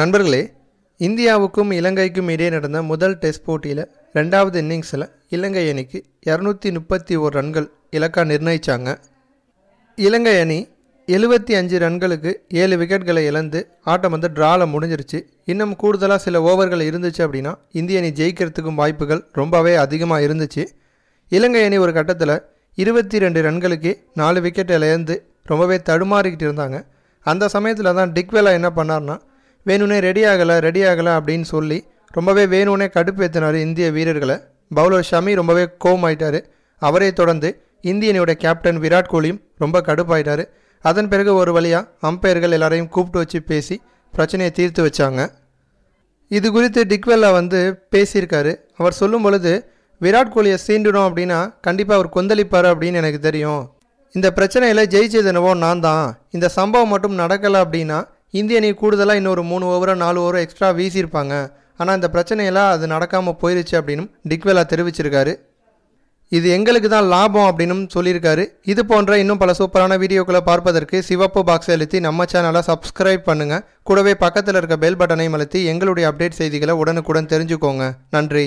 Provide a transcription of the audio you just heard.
நண்பர்களே இந்தியாவுக்கும் இலங்கைக்கும் இடையே நடந்த முதல் டெஸ்ட் போட்டியில் ரெண்டாவது இன்னிங்ஸில் இலங்கை அணிக்கு இரநூத்தி முப்பத்தி ஓர் ரன்கள் இலக்கா நிர்ணயித்தாங்க இலங்கை அணி எழுபத்தி அஞ்சு ரன்களுக்கு ஏழு விக்கெட்களை இழந்து ஆட்டம் வந்து ட்ராவில் முடிஞ்சிருச்சு இன்னும் கூடுதலாக சில ஓவர்கள் இருந்துச்சு அப்படின்னா இந்திய அணி ஜெயிக்கிறதுக்கும் வாய்ப்புகள் ரொம்பவே அதிகமாக இருந்துச்சு இலங்கை அணி ஒரு கட்டத்தில் இருபத்தி ரெண்டு ரன்களுக்கு நாலு விக்கெட்டை இழந்து ரொம்பவே தடுமாறிக்கிட்டு இருந்தாங்க அந்த சமயத்தில் தான் டிக்வெலா என்ன பண்ணார்னா வேணும்னே ரெடி ஆகலை ரெடி ஆகலை அப்படின்னு சொல்லி ரொம்பவே வேணும்னே கடுப்பேற்றினார் இந்திய வீரர்களை பவுலர் ஷமி ரொம்பவே கோமாயிட்டார் அவரை தொடர்ந்து இந்திய அணியோட கேப்டன் விராட் கோலியும் ரொம்ப கடுப்பாயிட்டார் அதன் பிறகு ஒரு வழியாக அம்பையர்கள் எல்லாரையும் கூப்பிட்டு வச்சு பேசி பிரச்சனையை தீர்த்து வச்சாங்க இது குறித்து டிக்வெல்லா வந்து பேசியிருக்காரு அவர் சொல்லும் பொழுது விராட் கோலியை சீண்டிடும் அப்படின்னா கண்டிப்பாக அவர் கொந்தளிப்பார் அப்படின்னு எனக்கு தெரியும் இந்த பிரச்சனையில் ஜெயிச்சது என்னவோ நான் தான் இந்த சம்பவம் மட்டும் நடக்கலை அப்படின்னா இந்திய அணி கூடுதலாக இன்னொரு மூணு ஓவரோ நாலு ஓவரோ எக்ஸ்ட்ரா வீசியிருப்பாங்க ஆனால் இந்த பிரச்சனையெல்லாம் அது நடக்காமல் போயிருச்சு அப்படின்னு டிக்வெலா தெரிவிச்சிருக்காரு இது எங்களுக்கு தான் லாபம் அப்படின்னும் சொல்லியிருக்காரு இது போன்ற இன்னும் பல சூப்பரான வீடியோக்களை பார்ப்பதற்கு சிவப்பு பாக்ஸ் அழுத்தி நம்ம சேனலை சப்ஸ்கிரைப் பண்ணுங்கள் கூடவே பக்கத்தில் இருக்க பெல் பட்டனையும் அழுத்தி எங்களுடைய அப்டேட் செய்திகளை உடனுக்குடன் தெரிஞ்சுக்கோங்க நன்றி